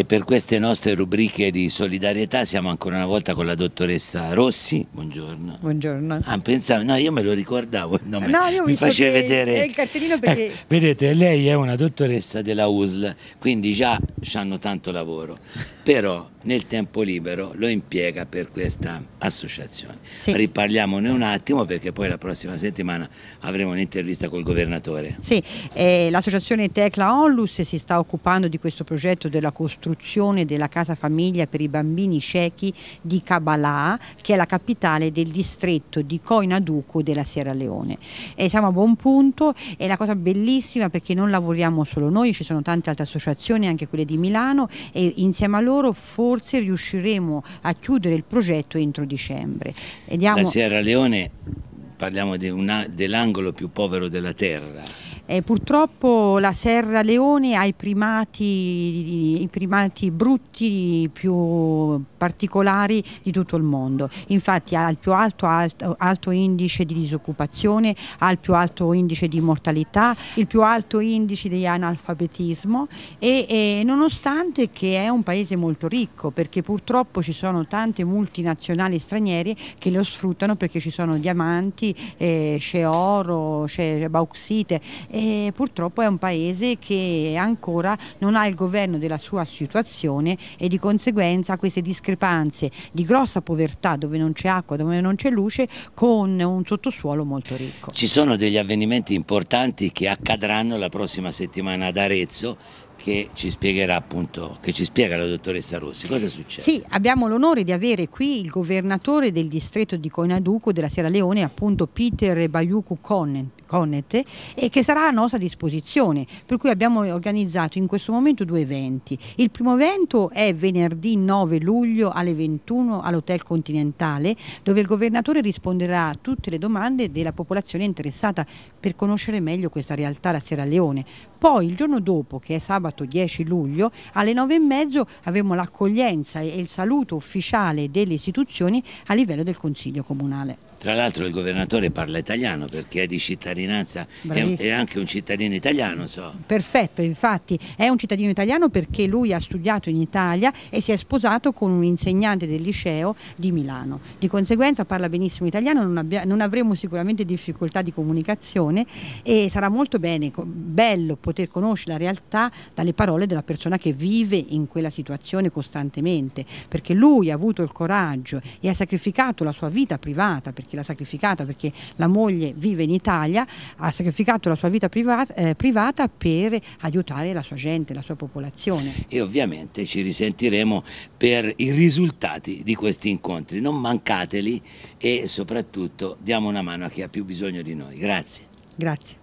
e per queste nostre rubriche di solidarietà siamo ancora una volta con la dottoressa Rossi. Buongiorno. Buongiorno. Ah, pensavo, no, io me lo ricordavo. No, no io mi facevo vedere il cartellino perché... Eh, vedete, lei è una dottoressa della USL, quindi già hanno tanto lavoro. Però nel tempo libero lo impiega per questa associazione. Sì. Riparliamone un attimo perché poi la prossima settimana avremo un'intervista col governatore. Sì, eh, l'associazione Tecla Onlus si sta occupando di questo progetto della costruzione della casa famiglia per i bambini ciechi di Cabalà, che è la capitale del distretto di Coinaduco della Sierra Leone. E siamo a buon punto, è una cosa bellissima perché non lavoriamo solo noi, ci sono tante altre associazioni, anche quelle di Milano e insieme a loro formano forse riusciremo a chiudere il progetto entro dicembre. Diamo... La Sierra Leone, parliamo de dell'angolo più povero della terra. Eh, purtroppo la Serra Leone ha i primati, i primati, brutti più particolari di tutto il mondo, infatti ha il più alto, alto, alto, indice di disoccupazione, ha il più alto indice di mortalità, il più alto indice di analfabetismo e, e nonostante che è un paese molto ricco perché purtroppo ci sono tante multinazionali straniere che lo sfruttano perché ci sono diamanti, eh, c'è oro, c'è bauxite. Eh, e purtroppo è un paese che ancora non ha il governo della sua situazione e di conseguenza queste discrepanze di grossa povertà dove non c'è acqua, dove non c'è luce con un sottosuolo molto ricco. Ci sono degli avvenimenti importanti che accadranno la prossima settimana ad Arezzo che ci spiegherà appunto, che ci spiega la dottoressa Rossi. Cosa è successo? Sì, abbiamo l'onore di avere qui il governatore del distretto di Coinaduco della Sierra Leone, appunto Peter Bayuku Connet, e che sarà a nostra disposizione. Per cui abbiamo organizzato in questo momento due eventi. Il primo evento è venerdì 9 luglio alle 21 all'Hotel Continentale, dove il governatore risponderà a tutte le domande della popolazione interessata per conoscere meglio questa realtà, la Sierra Leone. Poi il giorno dopo, che è sabato 10 luglio, alle 9 e mezzo avremo l'accoglienza e il saluto ufficiale delle istituzioni a livello del Consiglio Comunale. Tra l'altro il governatore parla italiano perché è di cittadinanza, è, è, anche un cittadino italiano so. Perfetto, infatti è un cittadino italiano perché lui ha studiato in Italia e si è sposato con un insegnante del liceo di Milano. Di conseguenza parla benissimo italiano, non, abbia, non avremo sicuramente difficoltà di comunicazione e sarà molto bene, bello poter poter conoscere la realtà dalle parole della persona che vive in quella situazione costantemente, perché lui ha avuto il coraggio e ha sacrificato la sua vita privata, perché l'ha sacrificata, perché la moglie vive in Italia, ha sacrificato la sua vita privata, eh, privata per aiutare la sua gente, la sua popolazione. E ovviamente ci risentiremo per i risultati di questi incontri, non mancateli e soprattutto diamo una mano a chi ha più bisogno di noi. Grazie. Grazie.